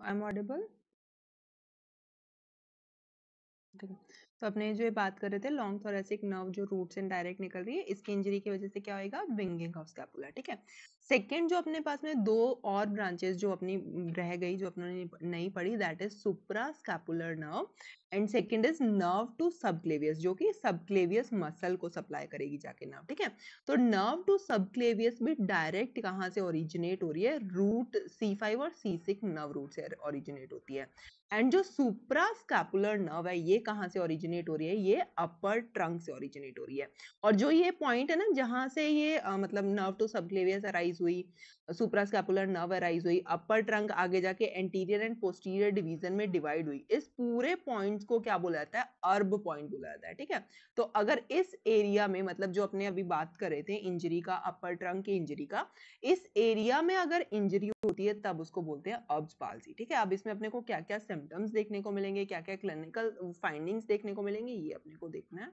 I'm audible? तो अपने जो ये बात कर रहे थे लॉन्ग थोरेसिक नर्व जो रूट से डायरेक्ट निकल रही है इसकी इंजरी की वजह से क्या होएगा विंगिंग ऑफ स्कैपुला ठीक है सेकेंड जो अपने पास में दो और ब्रांचेस जो अपनी रह गई जो अपने नहीं पढ़ी that is suprascapular nerve and second is nerve to subclavius जो कि सबक्लेवियस मसल को सप्लाई करेगी जाके नर्व ठीक है तो नर्व टू सबक्लेवियस भी डायरेक्ट कहाँ से ओरिजिनेट हो रही है रूट सी फाइव और सी सिक्स नर्व रूट से ओरिजिनेट होती है एंड जो सुप्रा स्कैपुलर नर्व है ये कहाँ से ओरिजिनेट हो रही है ये अपर ट्रंक से ओरिजिनेट हो रही है और जो ये पॉइंट है ना जहाँ से ये आ, मतलब नर्व टू सबक्लेवियस अराइज हुई सुप्रा स्कैपुलर नर्व अराइज हुई अपर ट्रंक आगे जाके एंटीरियर एंड पोस्टीरियर डिवीजन में डिवाइड हुई इस पूरे पॉइंट्स को क्या बोला जाता है अर्ब पॉइंट बोला जाता है ठीक है तो अगर इस एरिया में मतलब जो अपने अभी बात कर रहे थे इंजरी का अपर ट्रंक की इंजरी का इस एरिया में अगर इंजरी होती है तब उसको बोलते हैं अर्ब्स पालसी ठीक है अब इसमें अपने को क्या क्या सिम्टम्स देखने को मिलेंगे क्या क्या क्लिनिकल फाइंडिंग्स देखने को मिलेंगे ये अपने को देखना है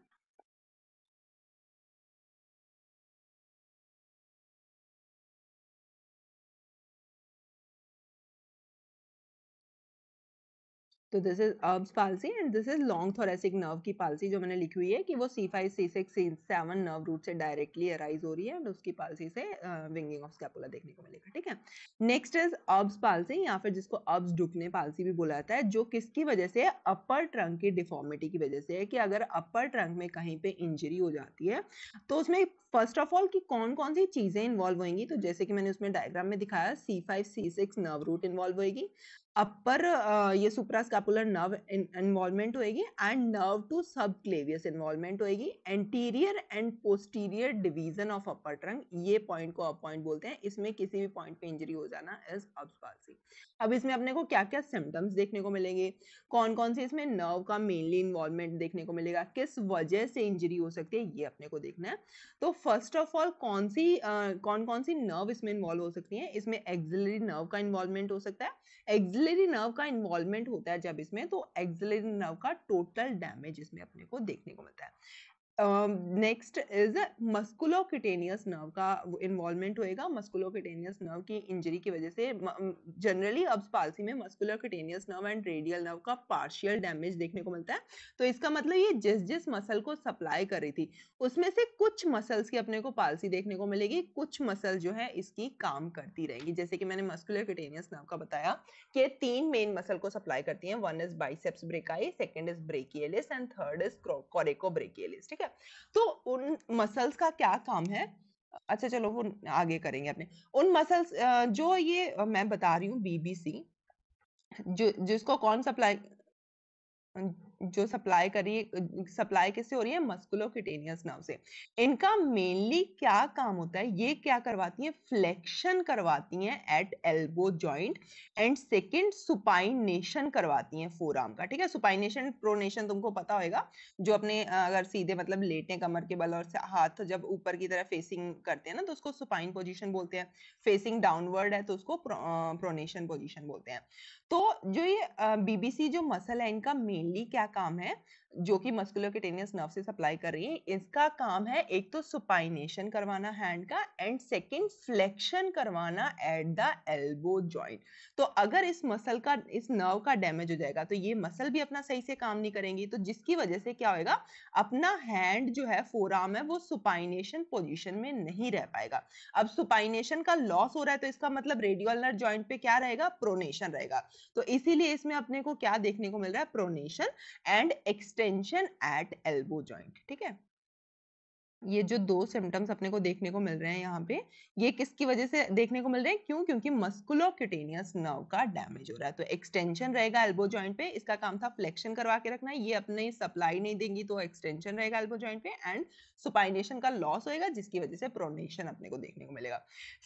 तो this is Erb's palsy and this is long thoracic nerve की पालसी जो मैंने लिखी हुई है कि वो C five C six C seven nerve root से डायरेक्टली अराइज हो रही है एंड उसकी पालसी से विंगिंग ऑफ स्कैपुला देखने को मिलेगा ठीक है नेक्स्ट इज अर्ब्स पालसी या फिर जिसको अर्ब्स डुकने पालसी भी बोला जाता है जो किसकी वजह से अपर ट्रंक की डिफॉर्मिटी की वजह से है कि अगर अपर ट्रंक में कहीं पे इंजरी हो जाती है तो उसमें फर्स्ट ऑफ ऑल कि कौन कौन सी चीजें इन्वॉल्व होंगी तो जैसे कि मैंने उसमें डायग्राम में दिखाया C five C six nerve root involve होगी अपर uh, ये सुप्रास्कैपुलर नर्व इन्वॉल्वमेंट होएगी and nerve to subclavius involvement होएगी anterior and posterior division of upper trunk ये पॉइंट को अप पॉइंट बोलते हैं इसमें किसी भी पॉइंट पे इंजरी हो जाना इज अब्सपालसी अब इसमें अपने को क्या क्या सिम्टम्स देखने को मिलेंगे कौन कौन से इसमें नर्व का मेनली इन्वॉल्वमेंट देखने को मिलेगा किस वजह से इंजरी हो सकती है ये अपने को देखना है तो फर्स्ट ऑफ ऑल कौन सी कौन कौन सी नर्व इसमें इन्वॉल्व हो सकती है इसमें एक्जिलरी नर्व का इन्वॉल्वमेंट हो सकता है एक्जिलरी एक्सिलरी नर्व का इन्वॉल्वमेंट होता है जब इसमें तो एक्सिलरी नर्व का टोटल डैमेज इसमें अपने को देखने को मिलता है नेक्स्ट इज मस्कुलोकिटेनियस नर्व का इन्वॉल्वमेंट होएगा मस्कुलोकिटेनियस नर्व की इंजरी की वजह से जनरली अब्स पालसी में musculocutaneous nerve and radial nerve का पार्शियल डैमेज देखने को मिलता है तो इसका मतलब ये जिस जिस मसल को सप्लाई कर रही थी उसमें से कुछ मसल्स की अपने को पालसी देखने को मिलेगी कुछ मसल जो है इसकी काम करती रहेगी जैसे कि मैंने मस्कुलोकिटेनियस नर्व का बताया कि तीन मेन मसल को सप्लाई करती है one is biceps brachii second is brachialis and third is coracobrachialis ठीक है है तो उन मसल्स का क्या काम है अच्छा चलो वो आगे करेंगे अपने उन मसल्स जो ये मैं बता रही हूँ बीबीसी जो जिसको कौन सप्लाई जो सप्लाई करी सप्लाई किससे हो रही है मस्कुलोकिटेनियस नर्व से इनका मेनली क्या काम होता है ये क्या करवाती है फ्लेक्शन करवाती हैं at elbow joint and second supination करवाती हैं फोराम का ठीक है सुपाइनेशन प्रोनेशन तुमको पता होगा जो अपने अगर सीधे मतलब लेटे कमर के बल और हाथ जब ऊपर की तरफ फेसिंग करते हैं ना तो उसको सुपाइन पोजिशन बोलते हैं फेसिंग डाउनवर्ड है तो उसको प्रोनेशन पोजिशन बोलते हैं तो जो ये बीबीसी जो मसल है इनका मेनली क्या काम है जो कि मस्कुलोकिटेनियस नर्व से सप्लाई कर रही है इसका काम है एक तो सुपाइनेशन करवाना हैंड का एंड सेकंड फ्लेक्शन करवाना एट द एल्बो जॉइंट तो अगर इस मसल का इस नर्व का डैमेज हो जाएगा तो ये मसल भी अपना सही से काम नहीं करेंगी तो जिसकी वजह से क्या होगा अपना हैंड जो है फोराम है वो सुपाइनेशन पोजिशन में नहीं रह पाएगा अब सुपाइनेशन का लॉस हो रहा है तो इसका मतलब रेडियल नर्व ज्वाइंट पे क्या रहेगा प्रोनेशन रहेगा तो इसीलिए इसमें अपने को क्या देखने को मिल रहा है pronation and ext extension at elbow joint ठीक है ये जो दो सिम्टम्स अपने को देखने को मिल रहे हैं यहाँ पे ये किसकी वजह से देखने को मिल रहे हैं क्यों क्योंकि मस्कुलोक्यूटेनियस नर्व का डैमेज हो रहा है तो एक्सटेंशन रहेगा एल्बो जॉइंट पे इसका काम था फ्लेक्शन करवा के रखना ये अपने सप्लाई नहीं देंगी तो एक्सटेंशन रहेगा एल्बो जॉइंट पे एंड सुपाइनेशन का लॉस होएगा जिसकी वजह से प्रोनेशन अपने को देखने को मिलेगा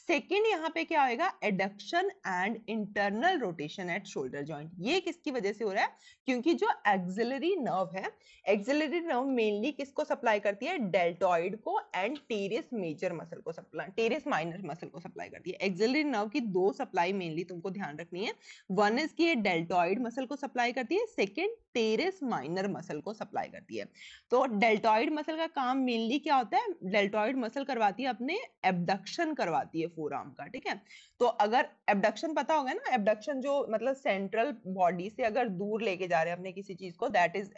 सेकेंड यहाँ पे क्या होगा adduction and internal rotation at shoulder joint ये किसकी वजह से हो रहा है क्योंकि जो एक्सिलरी नर्व है एक्सिलरी नर्व मेनली किसको सप्लाई करती है डेल्टॉइड साइड को एंड टेरियस मेजर मसल को सप्लाई टेरियस माइनर मसल को सप्लाई करती है एक्सिलरी नर्व की दो सप्लाई मेनली तुमको ध्यान रखनी है वन इज की डेल्टॉइड मसल को सप्लाई करती है सेकेंड टेरिस माइनर मसल को सप्लाई करती है तो डेल्टॉइड मसल का काम मेनली क्या होता है डेल्टॉइड मसल करवाती है अपने एबडक्शन करवाती है फोर आर्म का ठीक है तो अगर एबडक्शन पता होगा ना एबडक्शन जो मतलब सेंट्रल बॉडी से अगर दूर लेके जा रहे हैं अपने किसी चीज को that is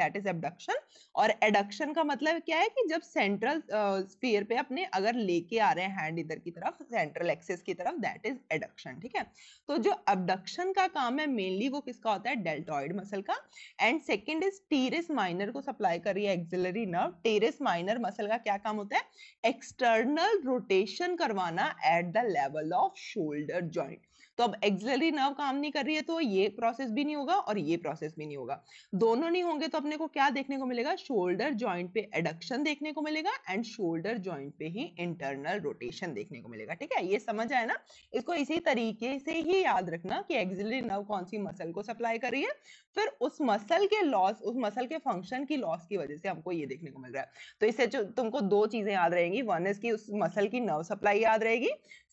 that is abduction और एडक्शन का मतलब क्या है कि जब सेंट्रल स्पीयर uh, पे अपने अगर लेके आ रहे हैं हैंड इधर की तरफ सेंट्रल एक्सिस की तरफ दैट इज एडक्शन ठीक है तो जो एबडक्शन का काम है मेनली वो किसका होता है डेल्टॉइड मसल का and second is teres minor को सप्लाई कर रही है axillary nerve teres minor muscle का क्या काम होता है एक्सटर्नल रोटेशन करवाना at the level of shoulder joint तो अब एक्सिलरी नर्व काम नहीं कर रही है तो ये प्रोसेस भी नहीं होगा और ये प्रोसेस भी नहीं होगा दोनों नहीं होंगे तो अपने को क्या देखने को मिलेगा शोल्डर ज्वाइंट पे एडक्शन देखने को मिलेगा एंड शोल्डर ज्वाइंट पे ही इंटरनल रोटेशन देखने को मिलेगा ठीक है ये समझ आए ना इसको इसी तरीके से ही याद रखना कि एक्सिलरी नर्व कौन सी मसल को सप्लाई कर रही है फिर उस मसल के लॉस उस मसल के फंक्शन की लॉस की वजह से हमको ये देखने को मिल रहा है तो इससे तुमको दो चीजें याद रहेंगी वन इज की उस मसल की नर्व सप्लाई याद रहेगी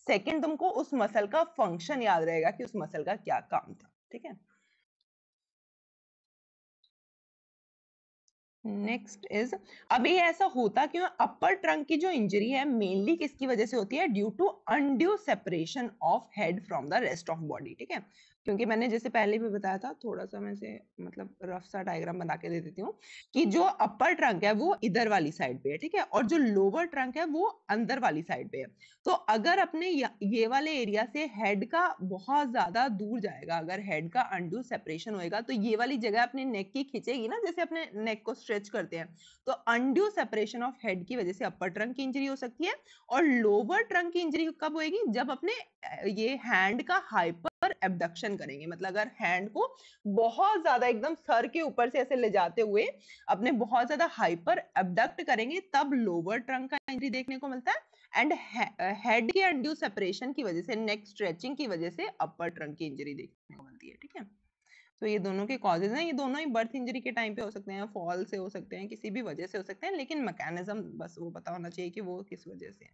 सेकेंड तुमको उस मसल का फंक्शन याद रहेगा कि उस मसल का क्या काम था ठीक है नेक्स्ट इज अभी ऐसा होता क्यों अपर ट्रंक की जो इंजरी है मेनली किसकी वजह से होती है due to undue separation of head from the rest of body ठीक है क्योंकि मैंने जैसे पहले भी बताया था थोड़ा सा मैं से मतलब रफ सा डायग्राम बना के दे देती हूँ कि जो अपर ट्रंक है वो इधर वाली साइड पे है ठीक है और जो लोअर ट्रंक है वो अंदर वाली साइड पे है तो अगर अपने ये वाले एरिया से हेड का बहुत ज्यादा दूर जाएगा अगर हेड का अंडू सेपरेशन होएगा तो ये वाली जगह अपने नेक की खिंचेगी ना जैसे अपने नेक को स्ट्रेच करते हैं तो अंडू सेपरेशन ऑफ हेड की वजह से अपर ट्रंक की इंजरी हो सकती है और लोअर ट्रंक की इंजरी कब होगी जब अपने ये हैंड का हाइपर पर एबडक्शन करेंगे मतलब अगर हैंड को बहुत ज्यादा एकदम सर के ऊपर से ऐसे ले जाते हुए अपने बहुत ज्यादा हाइपर एबडक्ट करेंगे तब लोअर ट्रंक का इंजरी देखने को मिलता है एंड हेड के एंड सेपरेशन की वजह से नेक स्ट्रेचिंग की वजह से अपर ट्रंक की इंजरी देखने को मिलती है ठीक है तो ये दोनों के कॉजेज हैं ये दोनों ही बर्थ इंजरी के टाइम पे हो सकते हैं फॉल से हो सकते हैं किसी भी वजह से हो सकते हैं लेकिन मैकेनिज्म बस वो पता होना चाहिए कि वो किस वजह से है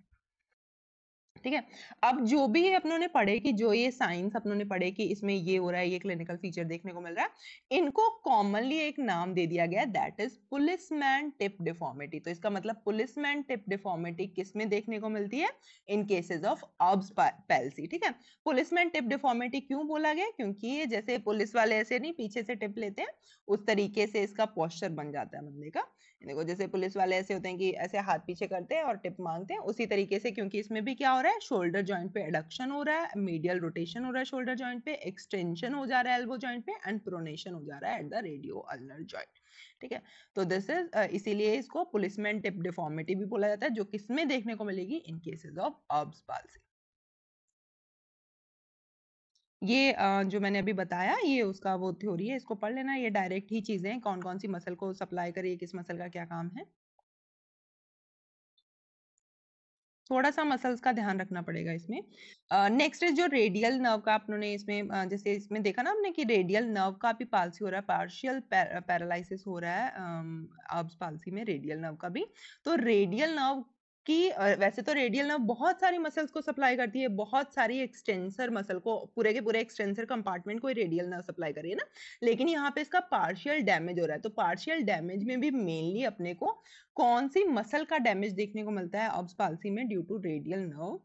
ठीक है अब जो भी अपनों ने पढ़े कि जो ये साइंस अपनों ने पढ़े कि इसमें ये हो रहा है ये क्लिनिकल फीचर देखने को मिल रहा है इनको कॉमनली एक नाम दे दिया गया that is policeman tip deformity तो इसका मतलब पुलिसमैन टिप डिफॉर्मिटी किस में देखने को मिलती है in cases of Erb's palsy ठीक है पुलिसमैन टिप डिफॉर्मिटी क्यों बोला गया क्योंकि ये जैसे पुलिस वाले ऐसे नहीं पीछे से टिप लेते हैं उस तरीके से इसका पॉस्चर बन जाता है बंदे का देखो जैसे पुलिस वाले ऐसे होते हैं कि ऐसे हाथ पीछे करते हैं और टिप मांगते हैं उसी तरीके से क्योंकि इसमें भी क्या हो रहा है शोल्डर जॉइंट पे एडक्शन हो रहा है मीडियल रोटेशन हो रहा है शोल्डर जॉइंट पे एक्सटेंशन हो जा रहा है एल्बो जॉइंट पे एंड प्रोनेशन हो जा रहा है at the radio ulnar joint ठीक है तो दिस इज इसीलिए इसको पुलिसमैन टिप डिफॉर्मिटी भी बोला जाता है जो किसमें देखने को मिलेगी in cases of Erb's palsy ये जो मैंने अभी बताया ये उसका वो थ्योरी है इसको पढ़ लेना ये डायरेक्ट ही चीजें हैं कौन कौन सी मसल को सप्लाई करिए किस मसल का क्या काम है थोड़ा सा मसल्स का ध्यान रखना पड़ेगा इसमें नेक्स्ट इज जो रेडियल नर्व का आपने इसमें जैसे इसमें देखा ना आपने कि रेडियल नर्व का भी पालसी हो रहा है पार्शियल पैरालिस हो रहा है अब्स पालसी में रेडियल नर्व का भी तो रेडियल नर्व कि वैसे तो रेडियल नर्व बहुत सारी मसल्स को सप्लाई करती है बहुत सारी एक्सटेंसर मसल को पूरे के पूरे एक्सटेंसर कंपार्टमेंट को रेडियल नर्व सप्लाई कर रही है ना लेकिन यहाँ पे इसका पार्शियल डैमेज हो रहा है तो पार्शियल डैमेज में भी मेनली अपने को कौन सी मसल का डैमेज देखने को मिलता है ऑब्स पालसी में due to radial nerve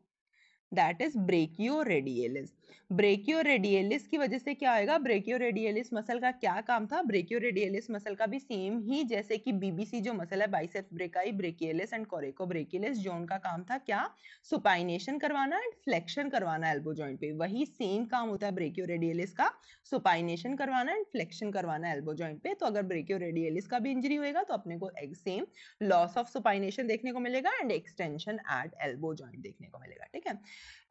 that is brachioradialis brachioradialis की वजह से क्या आएगा ब्रेकियो रेडियलिस मसल का क्या काम था ब्रेकियो रेडियलिस मसल का भी सेम ही जैसे कि बीबीसी जो मसल है bicep brachii brachialis and coracobrachialis जोन का काम था क्या सुपाइनेशन करवाना एंड फ्लेक्शन करवाना एल्बो जॉइंट पे वही सेम काम होता है ब्रेकियो रेडियलिस का सुपाइनेशन करवाना एंड फ्लेक्शन करवाना एल्बो जॉइंट पे तो अगर ब्रेकियो रेडियलिस का भी इंजरी होएगा तो अपने को सेम लॉस ऑफ सुपाइनेशन देखने को मिलेगा and extension at elbow joint देखने को मिलेगा ठीक है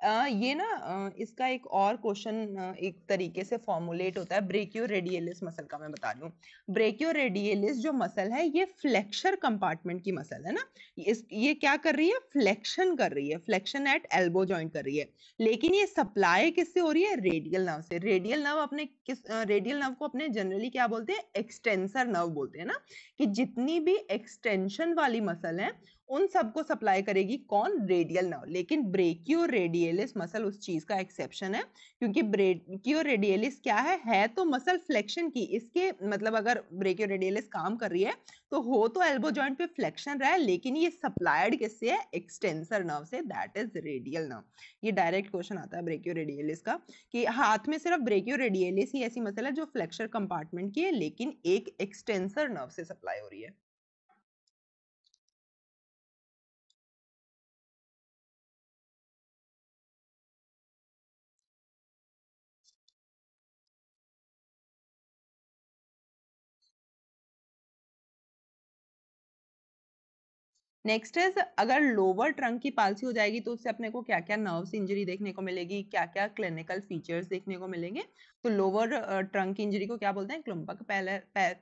ये ना इसका एक और क्वेश्चन एक तरीके से फॉर्मुलेट होता है ब्रेक्यो रेडियलिस मसल का मैं बता दूँ ब्रेक्यो रेडियलिस जो मसल है ये फ्लेक्शर कंपार्टमेंट की मसल है ना इस ये क्या कर रही है फ्लेक्शन कर रही है फ्लेक्शन एट एल्बो ज्वाइंट कर रही है लेकिन ये सप्लाई किससे हो रही है रेडियल नर्व से रेडियल नर्व अपने किस रेडियल नर्व को अपने जनरली क्या बोलते हैं एक्सटेंसर नर्व बोलते हैं ना कि जितनी भी एक्सटेंशन वाली मसल है उन सबको सप्लाई करेगी कौन रेडियल नर्व लेकिन ब्रेकियो रेडियलिस मसल उस चीज का एक्सेप्शन है क्योंकि ब्रेकियो रेडियलिस क्या है है तो मसल फ्लेक्शन की इसके मतलब अगर ब्रेकियो रेडियलिस काम कर रही है तो हो तो एल्बो जॉइंट पे फ्लेक्शन रहा है लेकिन ये सप्लाइड किससे है एक्सटेंसर नर्व से दैट इज रेडियल नर्व ये डायरेक्ट क्वेश्चन आता है ब्रेकियो रेडियलिस का कि हाथ में सिर्फ ब्रेकियो रेडियलिस ही ऐसी मसल है जो फ्लेक्शर कंपार्टमेंट की है लेकिन एक एक्सटेंसर नर्व से सप्लाई हो रही है नेक्स्ट इज अगर लोअर ट्रंक की पालसी हो जाएगी तो उससे अपने को क्या क्या नर्व्स इंजरी देखने को मिलेगी क्या क्या क्लिनिकल फीचर्स देखने को मिलेंगे तो लोअर ट्रंक इंजरी को क्या बोलते हैं पहले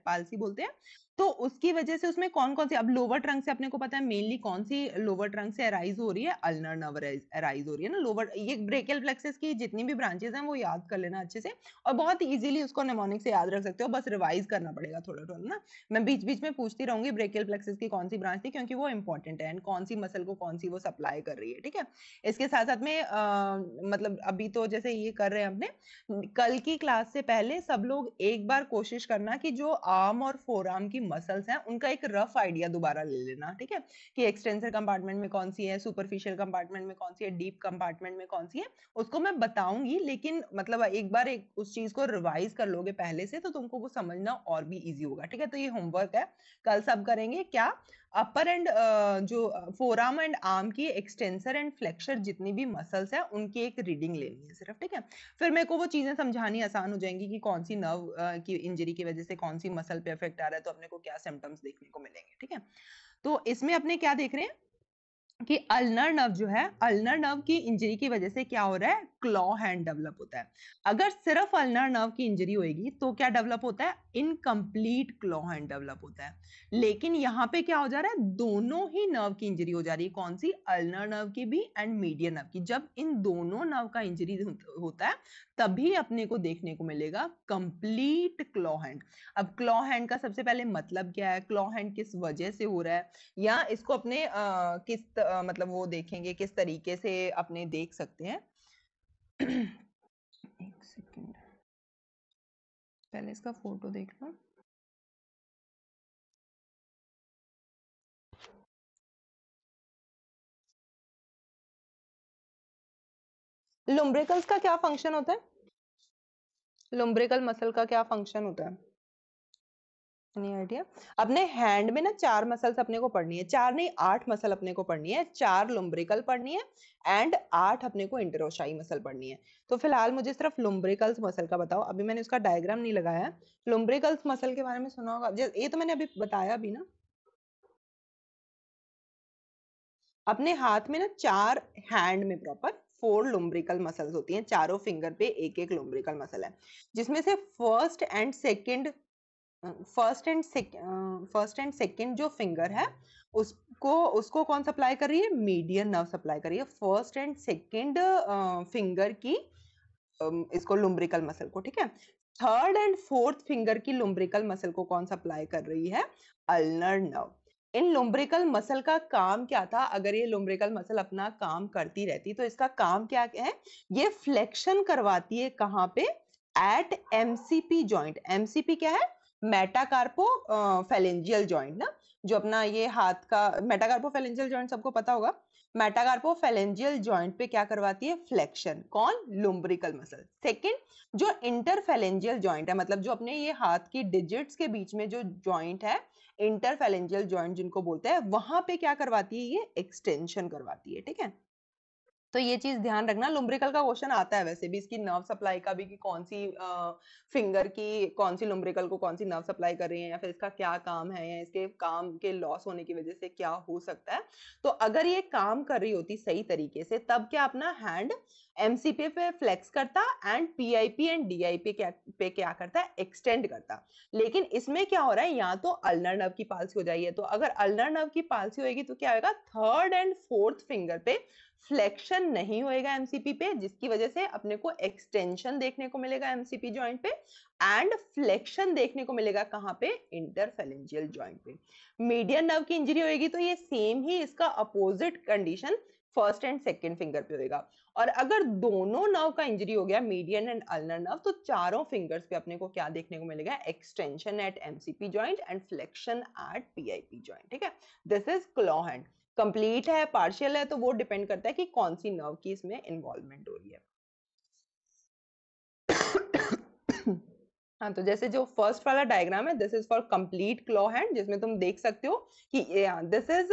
पालसी बोलते हैं तो उसकी वजह से उसमें कौन कौन सी अब लोअर ट्रंक से अपने को पता है मेनली कौन सी लोअर ट्रंक से अराइज हो रही है अल्नर नर्व अराइज हो रही है ना लोअर ये ब्रेकल फ्लेक्सेस की जितनी भी ब्रांचेस हैं वो याद कर लेना अच्छे से और बहुत इजीली उसको नेमोनिक से याद रख सकते हो बस रिवाइज करना पड़ेगा थोड़ा थोड़ा ना मैं बीच बीच में पूछती रहूंगी ब्रेकल फ्लेक्सेस की कौन सी ब्रांच थी क्योंकि वो इंपॉर्टेंट है एंड कौन सी मसल को कौन सी वो सप्लाई कर रही है ठीक है इसके साथ साथ में मतलब अभी तो जैसे ये कर रहे हैं अपने कल की क्लास से पहले सब लोग एक बार कोशिश करना कि जो आर्म और फोर आर्म की मसल्स हैं उनका एक रफ आइडिया दोबारा ले लेना ठीक है कि एक्सटेंसर कंपार्टमेंट में कौन सी है सुपरफिशियल कंपार्टमेंट में कौन सी है डीप कंपार्टमेंट में कौन सी है उसको मैं बताऊंगी लेकिन मतलब एक बार एक उस चीज को रिवाइज कर लोगे पहले से तो तुमको वो समझना और भी ईजी होगा ठीक है तो ये होमवर्क है कल सब करेंगे क्या अपर एंड जो फोराम एंड आर्म की एक्सटेंसर एंड फ्लेक्सर जितनी भी मसल्स है उनकी एक रीडिंग लेनी है सिर्फ ठीक है फिर मेरे को वो चीज़ें समझानी आसान हो जाएंगी कि कौन सी नर्व की इंजरी की वजह से कौन सी मसल पे इफेक्ट आ रहा है तो अपने को क्या सिम्टम्स देखने को मिलेंगे ठीक है तो इसमें अपने क्या देख रहे हैं कि अल्नर नर्व जो है अल्नर नर्व की इंजरी की वजह से क्या हो रहा है क्लॉ हैंड डेवलप होता है अगर सिर्फ अल्नर नर्व की इंजरी होएगी तो क्या डेवलप होता है इनकम्प्लीट क्लॉ हैंड डेवलप होता है लेकिन यहाँ पे क्या हो जा रहा है दोनों ही नर्व की इंजरी हो जा रही है कौन सी अल्नर नर्व की भी एंड मीडियम नर्व की जब इन दोनों नर्व का इंजरी होता है तभी अपने को देखने को मिलेगा कंप्लीट क्लॉ हैंड अब क्लॉ हैंड का सबसे पहले मतलब क्या है क्लॉ हैंड किस वजह से हो रहा है या इसको अपने आ, किस मतलब वो देखेंगे किस तरीके से अपने देख सकते हैं एक सेकेंड पहले इसका फोटो देख लो लुम्ब्रिकल्स का क्या फंक्शन होता है लुम्ब्रिकल मसल का क्या फंक्शन होता है एनी आइडिया अपने हैंड में ना चार मसल्स अपने को पढ़नी है चार नहीं आठ मसल अपने को पढ़नी है चार लुम्ब्रिकल पढ़नी है एंड आठ अपने को इंटरोशाई मसल पढ़नी है तो फिलहाल मुझे सिर्फ लुम्ब्रिकल्स मसल का बताओ अभी मैंने उसका डायग्राम नहीं लगाया है लुम्ब्रिकल्स मसल के बारे में सुना होगा ये तो मैंने अभी बताया अभी ना अपने हाथ में ना चार हैंड में प्रॉपर फोर लुम्ब्रिकल मसल्स होती हैं चारों फिंगर पे एक एक लुम्ब्रिकल मसल है जिसमें से first and second first and first and second जो फिंगर है उसको उसको कौन सप्लाई कर रही है मीडियन नर्व सप्लाई कर रही है फर्स्ट एंड सेकेंड फिंगर की uh, इसको लुम्ब्रिकल मसल को ठीक है थर्ड एंड फोर्थ फिंगर की लुम्ब्रिकल मसल को कौन सप्लाई कर रही है ulnar nerve in lumbrical muscle का काम क्या था अगर ये लुम्ब्रिकल मसल अपना काम करती रहती तो इसका काम क्या है ये फ्लेक्शन करवाती है कहाँ पे एट एमसीपी जॉइंट एमसीपी क्या है मेटाकार्पो फेलेंजियल जॉइंट ना जो अपना ये हाथ का मेटाकार्पो फेलेंजियल जॉइंट सबको पता होगा मेटाकार्पो फेलेंजियल जॉइंट पे क्या करवाती है फ्लेक्शन कौन लुम्ब्रिकल मसल सेकंड जो इंटरफेलेंजियल जॉइंट है मतलब जो अपने ये हाथ की डिजिट्स के बीच में जो जॉइंट है इंटर फेलेंजियल जॉइंट जिनको बोलते हैं वहां पे क्या करवाती है ये एक्सटेंशन करवाती है ठीक है तो ये चीज ध्यान रखना लुम्ब्रिकल का क्वेश्चन आता है वैसे भी इसकी नर्व सप्लाई का भी कि कौन सी आ, फिंगर की कौन सी लुम्ब्रिकल को कौन सी नर्व सप्लाई कर रही है या फिर इसका क्या काम है या इसके काम के लॉस होने की वजह से क्या हो सकता है तो अगर ये काम कर रही होती सही तरीके से तब क्या अपना हैंड एमसीपी पे फ्लेक्स करता एंड पीआईपी एंड डीआईपी पे क्या करता है एक्सटेंड करता लेकिन इसमें क्या हो रहा है या तो अल्नर नर्व की पालसी हो जाएगी तो अगर अल्नर नर्व की पालसी होगी तो क्या होगा थर्ड एंड फोर्थ फिंगर पे फ्लेक्शन नहीं होएगा एमसीपी पे जिसकी वजह से अपने को एक्सटेंशन देखने को मिलेगा एमसीपी ज्वाइंट पे एंड फ्लेक्शन देखने को मिलेगा कहां पे इंटरफेलेंजियल ज्वाइंट पे मीडियन नर्व की इंजरी होएगी तो ये सेम ही इसका opposite condition first and second finger पे होएगा और अगर दोनों नर्व का इंजरी हो गया मीडियन एंड अल्नर नर्व तो चारों फिंगर्स पे अपने को क्या देखने को मिलेगा extension at MCP joint and flexion at PIP joint ठीक है this is claw hand complete है पार्शियल है तो वो डिपेंड करता है कि कौन सी नर्व की इसमें इन्वॉल्वमेंट हो रही है हाँ तो जैसे जो फर्स्ट वाला डायग्राम है this is for complete claw hand जिसमें तुम देख सकते हो कि this is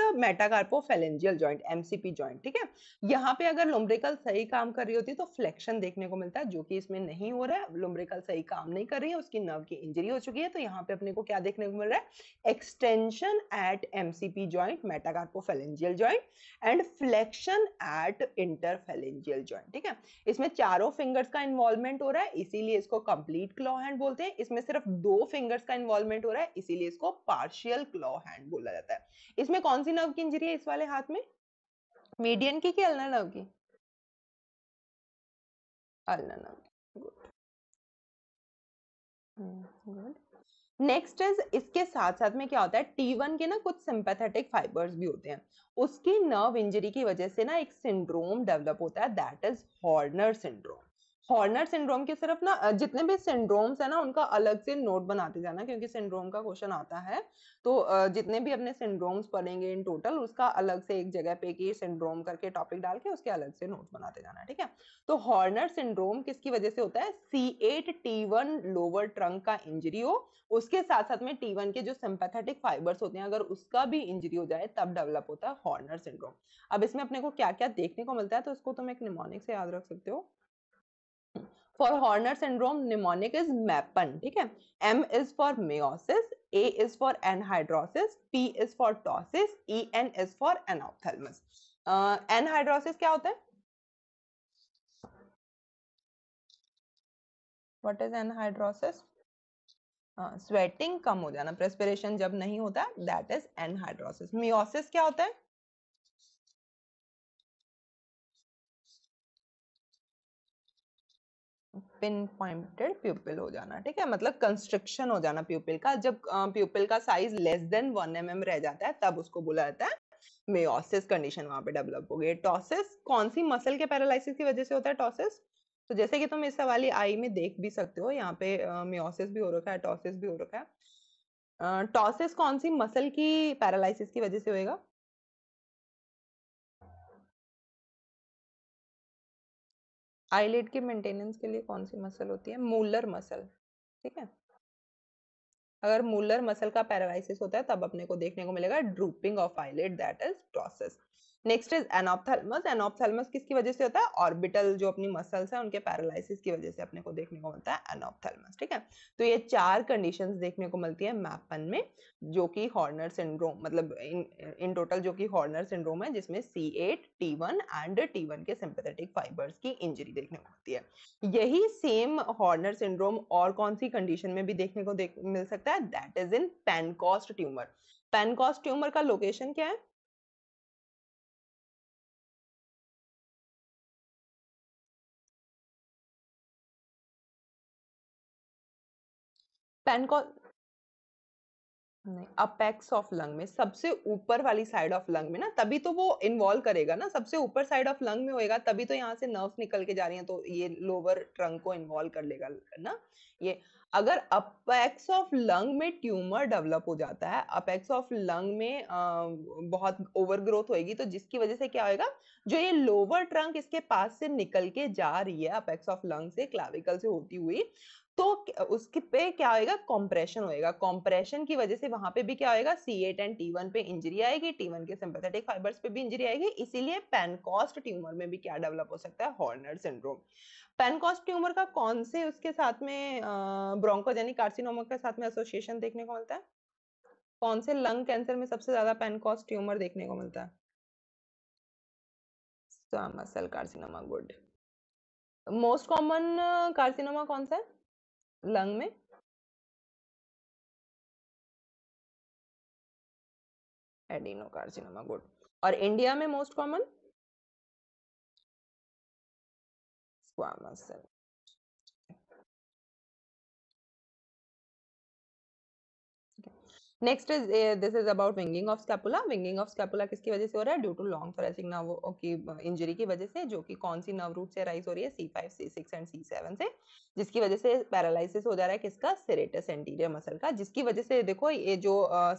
phalangeal joint MCP joint ठीक है यहाँ पे अगर लुम्ब्रिकल सही काम कर रही होती है तो फ्लेक्शन देखने को मिलता है जो कि इसमें नहीं हो रहा है लुम्ब्रिकल सही काम नहीं कर रही है उसकी नर्व की इंजरी हो चुकी है तो यहाँ पे अपने को क्या देखने को मिल रहा है extension at MCP metacarpophalangeal joint and flexion at interphalangeal joint ठीक है इसमें चारों फिंगर्स का इन्वॉल्वमेंट हो रहा है इसीलिए इसको कंप्लीट क्लॉ हैंड बोल बोलते हैं इसमें सिर्फ दो फिंगर्स का इन्वॉल्वमेंट हो रहा है इसीलिए इसको पार्शियल क्लॉ हैंड बोला जाता है इसमें कौन सी नर्व की इंजरी है इस वाले हाथ में मीडियन की कि अल्नर नर्व की ulnar nerve good good next is इसके साथ साथ में क्या होता है टी वन के ना कुछ सिंपैथेटिक फाइबर्स भी होते हैं उसकी नर्व इंजरी की वजह से ना एक सिंड्रोम डेवलप होता है that is Horner syndrome Horner syndrome के सिर्फ ना जितने भी सिंड्रोम्स है ना उनका अलग से नोट बनाते जाना क्योंकि सिंड्रोम का क्वेश्चन आता है तो जितने भी अपने सिंड्रोम्स पढ़ेंगे इन टोटल उसका अलग से एक जगह पे की सिंड्रोम करके टॉपिक डाल के उसके अलग से नोट बनाते जाना ठीक है तो हॉर्नर सिंड्रोम किसकी वजह से होता है C eight T one lower trunk का इंजरी हो उसके साथ साथ में टी वन के जो सिंपैथेटिक फाइबर्स होते हैं अगर उसका भी इंजरी हो जाए तब डेवलप होता है हॉर्नर सिंड्रोम अब इसमें अपने को क्या क्या देखने को मिलता है तो उसको तुम एक निमोनिक से याद रख सकते हो for Horner syndrome mnemonic is MAPEN ठीक है M is for miosis A is for anhidrosis P is for ptosis E N is for enophthalmos anhidrosis क्या होता है वट इज एनहाइड्रोसिस स्वेटिंग कम हो जाना प्रेस्पिरेशन जब नहीं होता दैट इज एनहाइड्रोसिस मियोसिस क्या होता है पिन पॉइंटेड प्यूपिल हो जाना ठीक है मतलब कंस्ट्रक्शन हो जाना प्यूपिल का जब प्यूपिल का size less than one M रह जाता है तब उसको बोला जाता है मेयोसिस कंडीशन वहां पे डेवलप हो गई टॉसिस कौन सी मसल के पैरालिसिस की वजह से होता है टॉसिस तो जैसे कि तुम इस सवाली आई में देख भी सकते हो यहाँ पे मियोसिस भी हो रखा है टॉसिस भी हो रखा है टॉसिस कौन सी मसल की पैरालिसिस की वजह से होएगा आईलेट के मेंटेनेंस के लिए कौन सी मसल होती है मूलर मसल ठीक है अगर मूलर मसल का पैरालिसिस होता है तब अपने को देखने को मिलेगा drooping of eyelid that is ptosis next is enophthalmos enophthalmos किसकी वजह से होता है ऑर्बिटल जो अपनी मसल्स है उनके पैरालिसिस की वजह से अपने को देखने को मिलता है एनोपथेलमस ठीक है तो ये चार कंडीशंस देखने को मिलती है मैपन में जो कि हॉर्नर सिंड्रोम मतलब इन इन टोटल जो कि हॉर्नर सिंड्रोम है जिसमें C eight T one and T one के सिंपेथेटिक फाइबर्स की इंजरी देखने को मिलती है यही सेम हॉर्नर सिंड्रोम और कौन सी कंडीशन में भी देखने को देख, मिल सकता है that is in Pancoast tumour Pancoast tumour का लोकेशन क्या है पेनकॉल नहीं अपेक्स ऑफ लंग में सबसे ऊपर वाली साइड ऑफ लंग में ना तभी तो वो इन्वॉल्व करेगा ना सबसे ऊपर साइड ऑफ लंग में होएगा तभी तो यहाँ से नर्व्स निकल के जा रही हैं तो ये लोअर ट्रंक को इन्वॉल्व कर लेगा ना ये अगर अपेक्स ऑफ लंग में ट्यूमर डेवलप हो जाता है अपेक्स ऑफ लंग में आ, बहुत ओवरग्रोथ होएगी तो जिसकी वजह से क्या होएगा जो ये लोअर ट्रंक इसके पास से निकल के जा रही है अपेक्स ऑफ लंग से क्लाविकल से होती हुई तो उसके पे क्या होएगा कॉम्प्रेशन होएगा कॉम्प्रेशन की वजह से वहां पे भी क्या होएगा C eight and T one पे इंजरी आएगी टी वन के सिंपथेटिक फाइबर्स पे भी इंजरी आएगी इसीलिए पेनकॉस्ट ट्यूमर में भी क्या डेवलप हो सकता है हॉर्नर सिंड्रोम पेनकॉस्ट ट्यूमर का कौन से उसके साथ में ब्रोंकोजेनिक कार्सिनोमा के साथ में एसोसिएशन देखने को मिलता है कौन से लंग कैंसर में सबसे ज्यादा पेनकॉस्ट ट्यूमर देखने को मिलता है carcinoma good most common carcinoma कौन सा है लंग में एडिनोकार्सिनोमा गुड और इंडिया में most common squamous cell next is this is about winging of scapula winging of scapula किसकी वजह से हो रहा है due to long thoracic nerve की इंजरी की वजह से जो कि कौन सी नर्व रूट से राइज हो रही है C five C six and C seven से जिसकी वजह से पैरालिसिस हो जा रहा है किसका सिरेटस एंटीरियर मसल का जिसकी वजह से देखो ये जो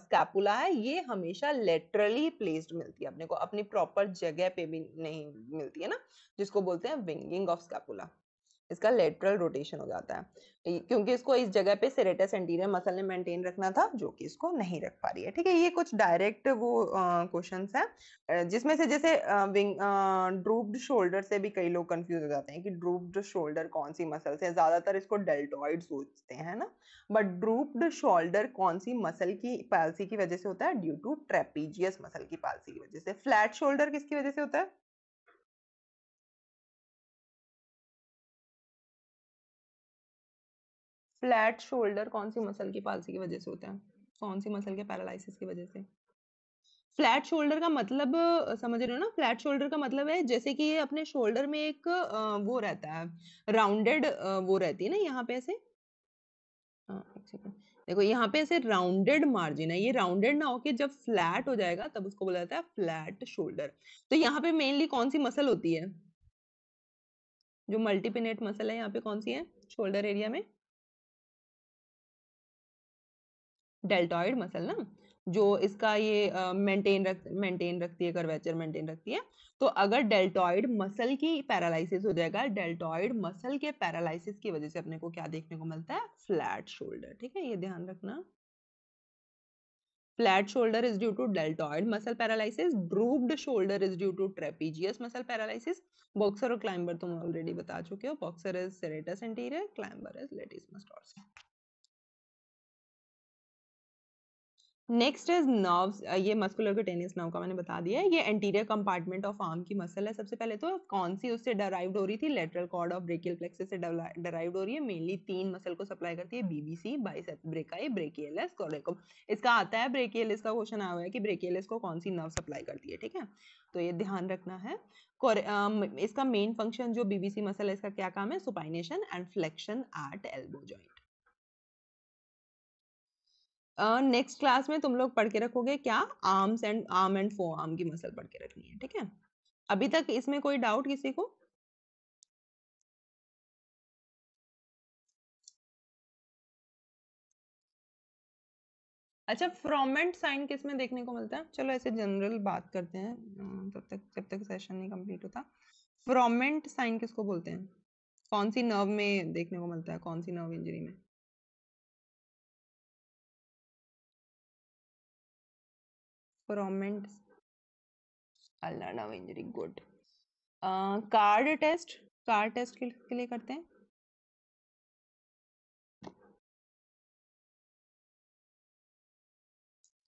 स्कैपुला uh, है ये हमेशा लेटरली प्लेस्ड मिलती है अपने को अपनी प्रॉपर जगह पे भी नहीं मिलती है ना जिसको बोलते हैं विंगिंग ऑफ स्कैपुला इसका लेटरल रोटेशन हो जाता है क्योंकि इसको इस जगह पे सेरेटस एंटीरियर मसल ने मेंटेन रखना था जो कि इसको नहीं रख पा रही है ठीक है ये कुछ डायरेक्ट वो क्वेश्चन हैं जिसमें से जैसे विंग ड्रूप्ड शोल्डर से भी कई लोग कंफ्यूज हो जाते हैं कि ड्रूप्ड शोल्डर कौन सी मसल से ज्यादातर इसको डेल्टॉइड सोचते हैं ना बट ड्रूप्ड शोल्डर कौन सी मसल की पालसी की वजह से होता है ड्यू टू ट्रेपीजियस मसल की पालसी की वजह से फ्लैट शोल्डर किसकी वजह से होता है फ्लैट शोल्डर कौन सी मसल की पालसी की वजह से होता है कौन सी मसल के पैरालिसिस की वजह से फ्लैट शोल्डर का मतलब समझ रहे हो ना फ्लैट शोल्डर का मतलब है जैसे कि ये अपने शोल्डर में एक वो रहता है राउंडेड वो रहती है ना यहाँ पे ऐसे देखो यहाँ पे ऐसे राउंडेड मार्जिन है ये राउंडेड ना होके जब फ्लैट हो जाएगा तब उसको बोला जाता है फ्लैट शोल्डर तो यहाँ पे मेनली कौन सी मसल होती है जो मल्टीपिनेट मसल है यहाँ पे कौन सी है शोल्डर एरिया में डेल्टॉइड मसल ना जो इसका ये मेंटेन रख मेंटेन रखती है कर्वेचर मेंटेन रखती है तो अगर डेल्टॉइड मसल की पैरालिसिस हो जाएगा डेल्टॉइड मसल के पैरालिसिस की वजह से अपने को क्या देखने को मिलता है फ्लैट शोल्डर ठीक है ये ध्यान रखना flat shoulder is due to deltoid muscle paralysis drooped shoulder is due to trapezius muscle paralysis boxer और क्लाइंबर तुम ऑलरेडी बता चुके हो boxer is serratus anterior climber is latissimus dorsi next is nerve ये मस्कुलर टेनिस नर्व का मैंने बता दिया है ये एंटीरियर कंपार्टमेंट ऑफ आर्म की मसल है सबसे पहले तो कौन सी उससे डराइव हो रही थी lateral cord of brachial plexus से डराइव हो रही है मेनली तीन मसल को सप्लाई करती है बीबीसी बाई ब्रेकाई ब्रेकियलस कॉर्डेकम इसका आता है ब्रेकियलस का क्वेश्चन आया हुआ है कि ब्रेकियलस को कौन सी नर्व सप्लाई करती है ठीक है तो ये ध्यान रखना है um, इसका मेन फंक्शन जो बीबीसी मसल है इसका क्या काम है supination and flexion at elbow joint next uh, class में तुम लोग पढ़ के रखोगे क्या arms and arm and forearm की मसल पढ़ के रखनी है ठीक है अभी तक इसमें कोई डाउट किसी को अच्छा फ्रॉमेंट साइन किस में देखने को मिलता है चलो ऐसे जनरल बात करते हैं तब तक जब तक सेशन नहीं कंप्लीट होता फ्रॉमेंट साइन किसको बोलते हैं कौन सी नर्व में देखने को मिलता है कौन सी नर्व इंजरी में Prominent अल्लाडा injury good card test card test के, के लिए करते हैं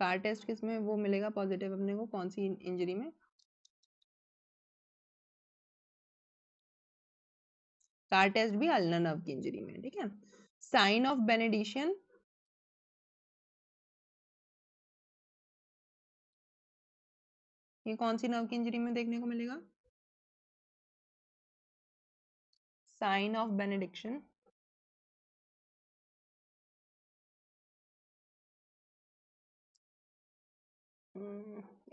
कार टेस्ट किस में वो मिलेगा पॉजिटिव अपने को कौन सी इंजरी में कार टेस्ट भी अल्ना नर्व की इंजरी में ठीक है साइन ऑफ बेनेडिशियन ये कौन सी नर्व की इंजरी में देखने को मिलेगा साइन ऑफ बेनेडिक्शन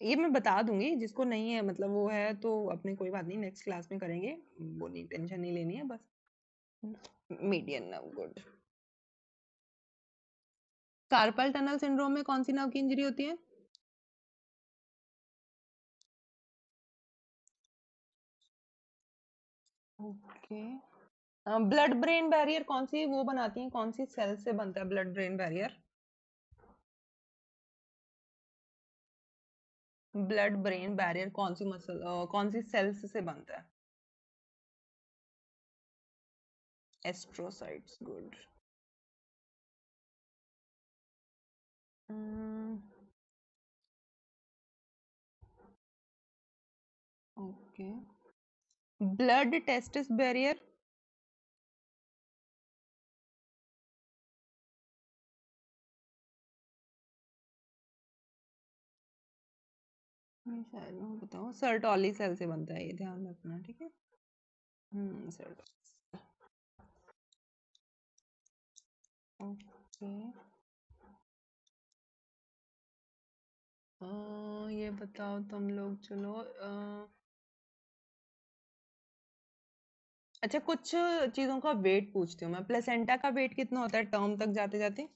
ये मैं बता दूंगी जिसको नहीं है मतलब वो है तो अपने कोई बात नहीं नेक्स्ट क्लास में करेंगे वो नहीं टेंशन नहीं लेनी है बस median nerve good carpal tunnel syndrome में कौन सी नर्व की इंजरी होती है ओके ब्लड ब्रेन बैरियर कौन सी वो बनाती है कौन सी सेल से बनता है blood brain barrier blood brain barrier कौन सी मसल uh, कौन सी सेल्स से बनता है astrocytes good okay hmm. okay. Blood testis barrier शायद मैं बताऊँ सर्टॉली सेल से बनता है ये ध्यान रखना ठीक है हम्म, ओके ये बताओ तुम लोग चलो आ, अच्छा कुछ चीजों का वेट पूछती हूँ मैं प्लेसेंटा का वेट कितना होता है टर्म तक जाते जाते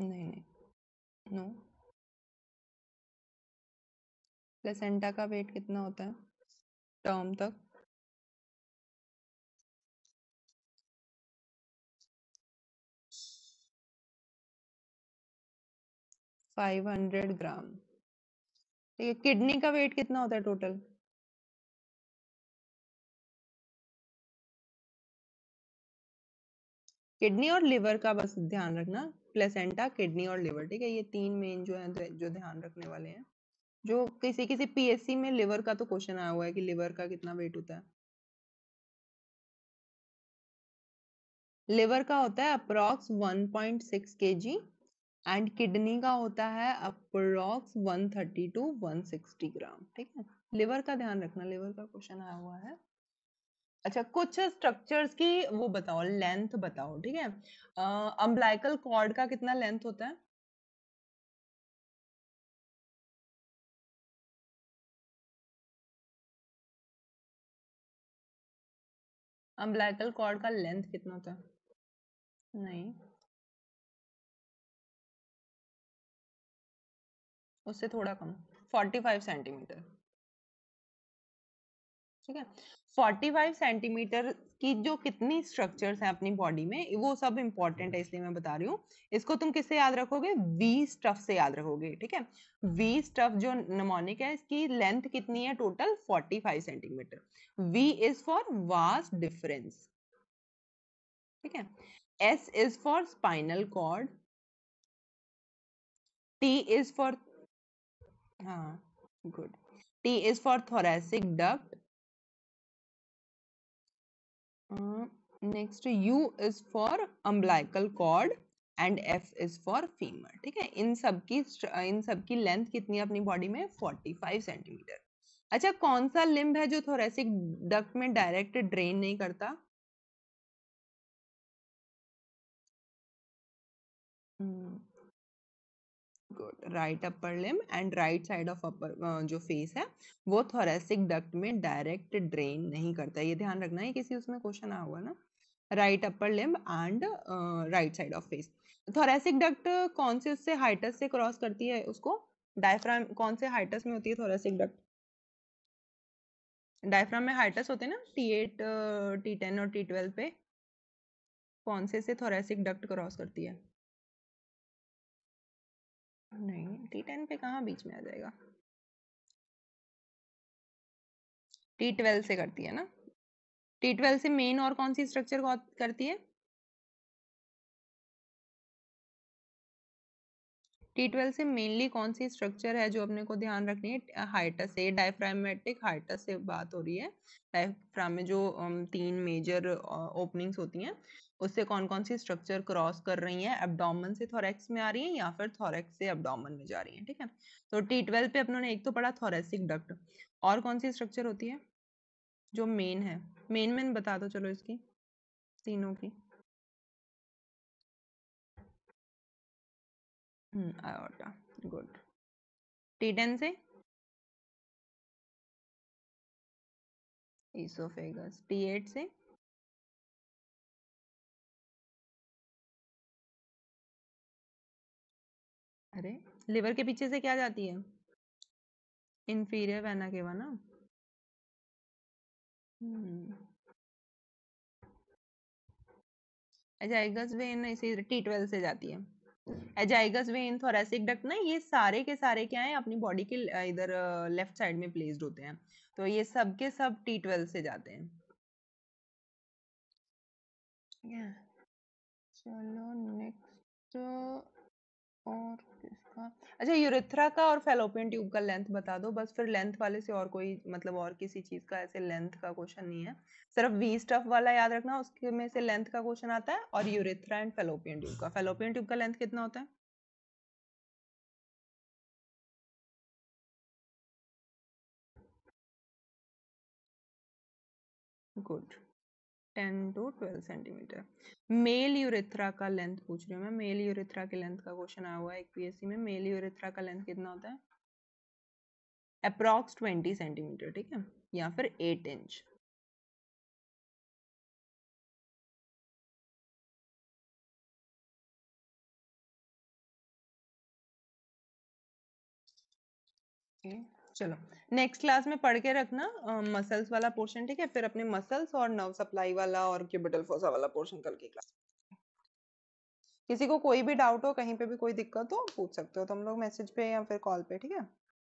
नहीं नहीं नो प्लेसेंटा का वेट कितना होता है टर्म तक फाइव हंड्रेड ग्राम ठीक है किडनी का वेट कितना होता है टोटल किडनी और लिवर का बस ध्यान रखना प्लेसेंटा किडनी और लिवर ठीक है ये तीन मेन जो है जो ध्यान रखने वाले हैं जो किसी किसी पीएससी में लिवर का तो क्वेश्चन आया हुआ है कि लिवर का कितना वेट होता है लिवर का होता है अप्रॉक्स 1.6 केजी एंड किडनी का होता है अप्रोक्स 130 टू 160 ग्राम ठीक है लिवर का ध्यान रखना लिवर का क्वेश्चन आया हुआ है अच्छा कुछ स्ट्रक्चर्स की वो बताओ लेंथ बताओ ठीक है अम्बलाइकल कॉर्ड का कितना लेंथ होता है अम्बलाइकल कॉर्ड का लेंथ कितना होता है नहीं उससे थोड़ा कम 45 सेंटीमीटर ठीक है 45 सेंटीमीटर की जो कितनी स्ट्रक्चर्स हैं अपनी बॉडी में वो सब इंपॉर्टेंट है इसलिए मैं बता रही हूँ इसको तुम किससे याद रखोगे वी स्टफ से याद रखोगे ठीक है वी स्टफ जो नमोनिक है इसकी लेंथ कितनी है total 45 centimetre V is for vas deferens ठीक है S is for spinal cord T is for हाँ good t is for thoracic duct uh, next u is for umbilical cord and F is for femur ठीक है इन सब की इन सब की length कितनी अपनी बॉडी में 45 सेंटीमीटर अच्छा कौन सा लिम्ब है जो थोरेसिक डक्ट में डायरेक्ट ड्रेन नहीं करता hmm. Right upper limb and right side of upper जो फेस है वो थोरेसिक डक्ट में डायरेक्ट ड्रेन नहीं करता ये ध्यान रखना है किसी उसमें क्वेश्चन आ हुआ ना right upper limb and right side of face thoracic duct कौन से उससे हाइटस से क्रॉस करती है उसको डायफ्राम कौन से हाइटस में होती है थोरेसिक डक्ट डायफ्राम में हाइटस होते हैं ना टी एट टी टेन और टी ट्वेल्व पे कौन से से थोरेसिक डक्ट क्रॉस करती है नहीं टी टेन पे कहा बीच में आ जाएगा टी ट्वेल्व से करती है ना टी ट्वेल्व से मेन और कौन सी स्ट्रक्चर को करती है टी ट्वेल्व से मेनली कौन सी स्ट्रक्चर है जो अपने को ध्यान रखनी है हाइटस से डायफ्रामेटिक हाइटस से बात हो रही है डायफ्राम में जो तीन मेजर ओपनिंग्स होती हैं उससे कौन कौन सी स्ट्रक्चर क्रॉस कर रही है एबडोमन से थोरेक्स में आ रही है या फिर थोरेक्स से एबडोमन में जा रही है ठीक है तो टी ट्वेल्व पे अपनों ने एक तो पढ़ा थोरेसिक डक्ट और कौन सी स्ट्रक्चर होती है जो मेन है मेन मेन बता दो चलो इसकी तीनों की गुड टी टेन से ईसोफेगस टी एट से अरे लिवर के पीछे से क्या जाती है इन्फीरियर वेना केवा ना एजाइगस हम्म। वेन इसी टी ट्वेल्व से जाती है एजाइगस वेन थोरेसिक डक्ट ना ये सारे के सारे क्या है अपनी बॉडी के इधर लेफ्ट साइड में प्लेस्ड होते हैं तो ये सब के सब टी ट्वेल्व से जाते हैं चलो नेक्स्ट और इसका अच्छा यूरेथ्रा का और फेलोपियन ट्यूब का लेंथ बता दो बस फिर लेंथ वाले से और कोई मतलब और किसी चीज का ऐसे लेंथ का क्वेश्चन नहीं है सिर्फ वी स्टफ वाला याद रखना उसके में से लेंथ का क्वेश्चन आता है और यूरेथ्रा एंड फेलोपियन ट्यूब का फेलोपियन ट्यूब का लेंथ कितना होता है good ten to twelve centimetre male urethra का लेंथ पूछ रही हूँ मैं मेल यूरेथ्रा के लेंथ का क्वेश्चन आया हुआ है एक पीएससी में मेल यूरेथ्रा का लेंथ कितना होता है अप्रॉक्स ट्वेंटी सेंटीमीटर ठीक है या फिर एट इंच चलो नेक्स्ट क्लास में पढ़ के रखना मसल्स uh, वाला पोर्शन ठीक है फिर अपने मसल्स और नर्व सप्लाई वाला और क्यूबिटल फोसा वाला पोर्शन कल की क्लास किसी को कोई भी डाउट हो कहीं पे भी कोई दिक्कत हो पूछ सकते हो तो हम लोग मैसेज पे या फिर कॉल पे ठीक है